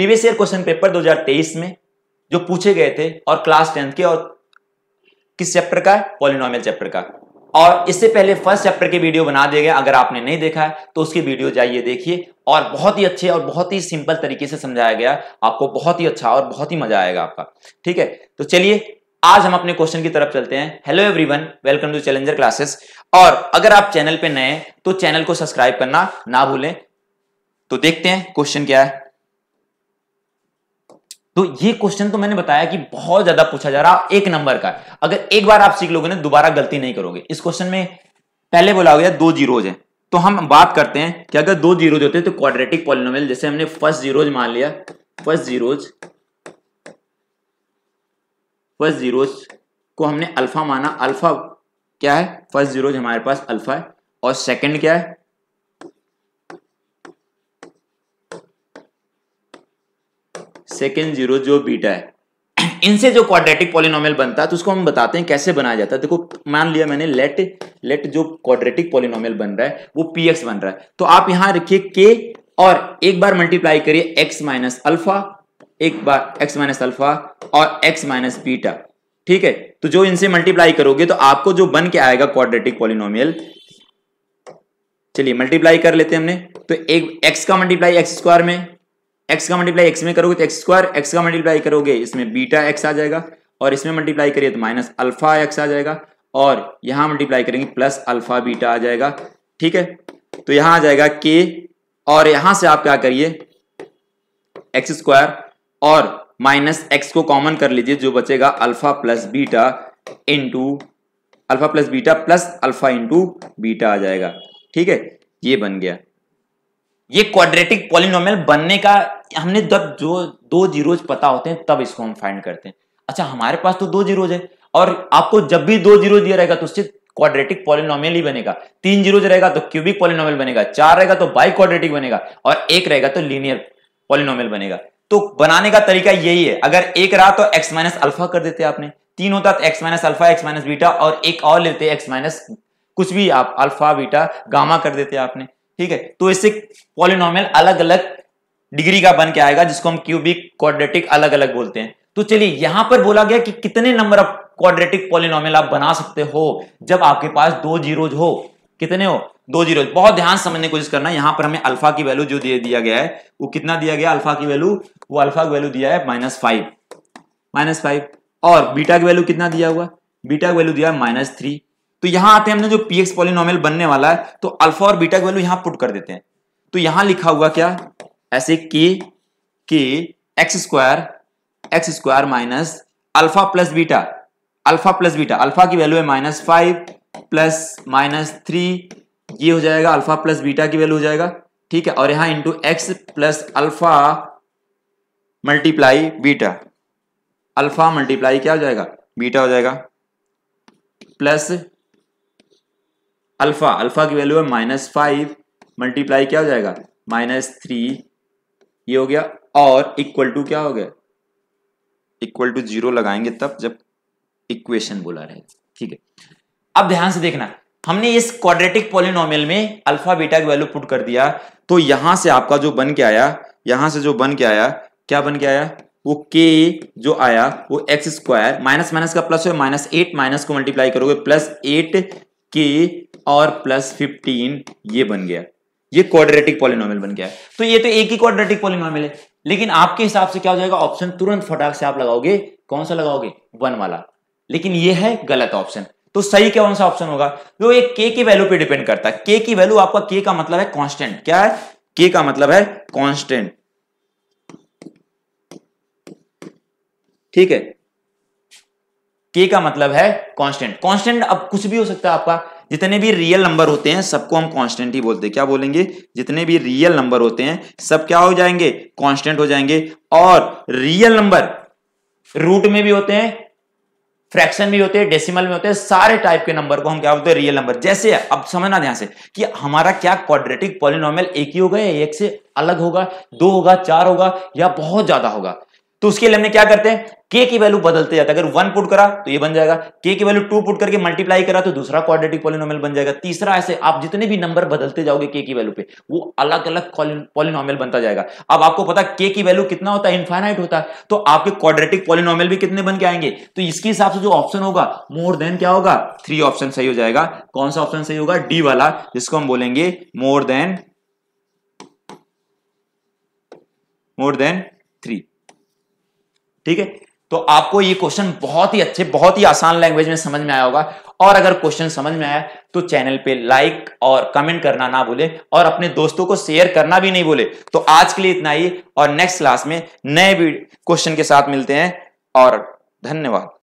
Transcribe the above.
previous year question paper 2023 में जो पूछे गए थे और क्लास टेंथ के और किस चैप्टर का पॉलिनॉमियल चैप्टर का और इससे पहले फर्स्ट चैप्टर के वीडियो बना दिए गए अगर आपने नहीं देखा है तो उसकी वीडियो जाइए देखिए और बहुत ही अच्छे और बहुत ही सिंपल तरीके से समझाया गया आपको बहुत ही अच्छा और बहुत ही मजा आएगा आपका ठीक है तो चलिए आज हम अपने क्वेश्चन की तरफ चलते हैं hello everyone welcome to challenger classes और अगर आप चैनल पे नए हैं तो चैनल को सब्सक्राइब करना ना भूलें तो देखते हैं क्वेश्चन क्या है तो ये क्वेश्चन तो मैंने बताया कि बहुत ज्यादा पूछा जा रहा एक नंबर का अगर एक बार आप सीख लोगे ना दोबारा गलती नहीं करोगे इस क्वेश्चन में पहले बोला गया दो जीरोज है तो हम बात करते हैं कि अगर दो जीरोज होते हैं तो क्वाड्रेटिक पॉलिनोमियल जैसे हमने फर्स्ट जीरोज मान लिया फर्स्ट जीरोज फर्स्ट जीरोज को हमने अल्फा माना अल्फा क्या है फर्स्ट जीरोज हमारे पास अल्फा है और सेकंड क्या है सेकेंड जीरो जो बीटा है इनसे जो क्वाड्रेटिक पॉलिनोमियल बनता है तो उसको हम बताते हैं कैसे बनाया जाता है देखो मान लिया मैंने लेट लेट जो क्वाड्रेटिक पॉलिनोमियल बन रहा है वो पी एक्स बन रहा है तो आप यहां रखिए के और एक बार मल्टीप्लाई करिए एक्स माइनस अल्फा एक बार एक्स माइनस अल्फा और एक्स माइनस बीटा ठीक है तो जो इनसे मल्टीप्लाई करोगे तो आपको जो बन के आएगा क्वाड्रेटिक पॉलिनोमियल चलिए मल्टीप्लाई कर लेते हैं हमने तो एक एक्स का मल्टीप्लाई एक्स स्क्वायर में एक्स का मल्टीप्लाई एक्स में करोगे तो एक्स स्क्वायर एक्स का मल्टीप्लाई करोगे इसमें बीटा एक्स आ जाएगा और इसमें मल्टीप्लाई करिए तो माइनस अल्फा एक्स आ जाएगा और यहां मल्टीप्लाई करेंगे प्लस अल्फा बीटा आ जाएगा ठीक है तो यहां आ जाएगा के और यहां से आप क्या करिए एक्स स्क्वायर और माइनस एक्स को कॉमन कर लीजिए जो बचेगा alpha plus beta into alpha plus beta plus alpha into beta आ जाएगा ठीक है ये बन गया ये क्वाड्रेटिक पॉलिनोमियल बनने का हमने जब जो दो जीरोज पता होते हैं तब इसको हम फाइंड करते हैं अच्छा हमारे पास तो दो जीरोज है और आपको जब भी दो जीरो दिया रहेगा तो उससे क्वाड्रेटिक पॉलिनोमियल ही बनेगा तीन जीरोज रहेगा तो क्यूबिक पॉलिनोमियल बनेगा चार रहेगा तो बाई क्वाड्रेटिक बनेगा और एक रहेगा तो लीनियर पॉलिनोमियल बनेगा तो बनाने का तरीका यही है अगर एक रहा तो एक्स माइनस अल्फा कर देते आपने तीन होता तो x minus alpha x minus beta और एक और लेते एक्स माइनस कुछ भी आप अल्फा बीटा गामा कर देते आपने ठीक है तो इससे पॉलिनोमियल अलग अलग डिग्री का बन के आएगा जिसको हम क्यूबिक क्वाड्रेटिक अलग अलग बोलते हैं तो चलिए यहां पर बोला गया कि कितने नंबर ऑफ क्वाड्रेटिक पॉलिनोमियल आप बना सकते हो जब आपके पास दो जीरोज हो कितने हो दो जीरो बहुत ध्यान समझने की कोशिश करना यहां पर हमें अल्फा की वैल्यू जो दे दिया गया है वो कितना दिया गया अल्फा की वैल्यू वो अल्फा की वैल्यू दिया है माइनस फाइव माइनस फाइव और बीटा की वैल्यू कितना दिया हुआ बीटा की वैल्यू दिया माइनस थ्री तो यहां आते हैं हमने जो पीएक्स पॉलिनोमियल बनने वाला है तो अल्फा और बीटा की वैल्यू यहां पुट कर देते हैं तो यहां लिखा हुआ क्या ऐसे के के x square x square minus alpha plus beta alpha plus beta alpha की वैल्यू है minus five plus minus three ये हो जाएगा अल्फा प्लस बीटा की वैल्यू हो जाएगा ठीक है और यहां into x plus alpha multiply beta alpha multiply क्या हो जाएगा बीटा हो जाएगा प्लस अल्फा अल्फा की वैल्यू है माइनस फाइव मल्टीप्लाई क्या हो जाएगा माइनस थ्री ये हो गया और इक्वल टू क्या हो गया इक्वल टू जीरो लगाएंगे तब जब इक्वेशन बोला रहे ठीक है अब ध्यान से देखना हमने इस क्वाड्रेटिक पॉलिनोमियल में अल्फा बीटा की वैल्यू पुट कर दिया तो यहां से आपका जो बन के आया यहां से जो बन के आया क्या बन के आया वो k जो आया वो एक्स स्क्वायर माइनस माइनस का प्लस है माइनस एट माइनस को मल्टीप्लाई करोगे प्लस एट के और प्लस फिफ्टीन ये बन गया ये क्वाड्रेटिक पॉलिनोमियल बन गया तो ये तो एक ही क्वाड्रेटिक पॉलिनोमियल है लेकिन आपके हिसाब से क्या हो जाएगा ऑप्शन तुरंत फटाक से आप लगाओगे कौन सा लगाओगे वन वाला लेकिन ये है गलत ऑप्शन तो सही क्या कौन सा ऑप्शन होगा तो ये के की वैल्यू पे डिपेंड करता है के की वैल्यू आपका के का मतलब है कॉन्स्टेंट क्या है के का मतलब है कॉन्स्टेंट ठीक है के का मतलब है कांस्टेंट कांस्टेंट अब कुछ भी हो सकता है आपका जितने भी रियल नंबर होते हैं सबको हम कांस्टेंट ही बोलते हैं क्या बोलेंगे जितने भी रियल नंबर होते हैं सब क्या हो जाएंगे कांस्टेंट हो जाएंगे और रियल नंबर रूट में भी होते हैं फ्रैक्शन भी होते हैं डेसिमल में होते हैं सारे टाइप के नंबर को हम क्या बोलते हैं रियल नंबर जैसे अब समझना ध्यान से कि हमारा क्या क्वाड्रेटिक पॉलिनोमियल एक ही होगा या एक से अलग होगा दो होगा चार होगा या बहुत ज्यादा होगा तो उसके लिए हमने क्या करते हैं के की वैल्यू बदलते जाते अगर वन पुट करा तो ये बन जाएगा के की वैल्यू टू पुट करके मल्टीप्लाई करा तो दूसरा क्वाड्रेटिक पॉलिनोमियल बन जाएगा तीसरा ऐसे आप जितने भी नंबर बदलते जाओगे के की वैल्यू पे वो अलग अलग पॉलिनोमियल बनता जाएगा अब आपको पता के की वैल्यू कितना होता है इन्फाइनाइट होता है तो आपके क्वाड्रेटिक पॉलिनोमियल भी कितने बन के आएंगे तो इसके हिसाब से जो ऑप्शन होगा मोर देन क्या होगा थ्री ऑप्शन सही हो जाएगा कौन सा ऑप्शन सही होगा डी वाला जिसको हम बोलेंगे more than more than three ठीक है तो आपको ये क्वेश्चन बहुत ही अच्छे बहुत ही आसान लैंग्वेज में समझ में आया होगा और अगर क्वेश्चन समझ में आया तो चैनल पे लाइक और कमेंट करना ना भूले और अपने दोस्तों को शेयर करना भी नहीं भूले तो आज के लिए इतना ही और नेक्स्ट क्लास में नए क्वेश्चन के साथ मिलते हैं और धन्यवाद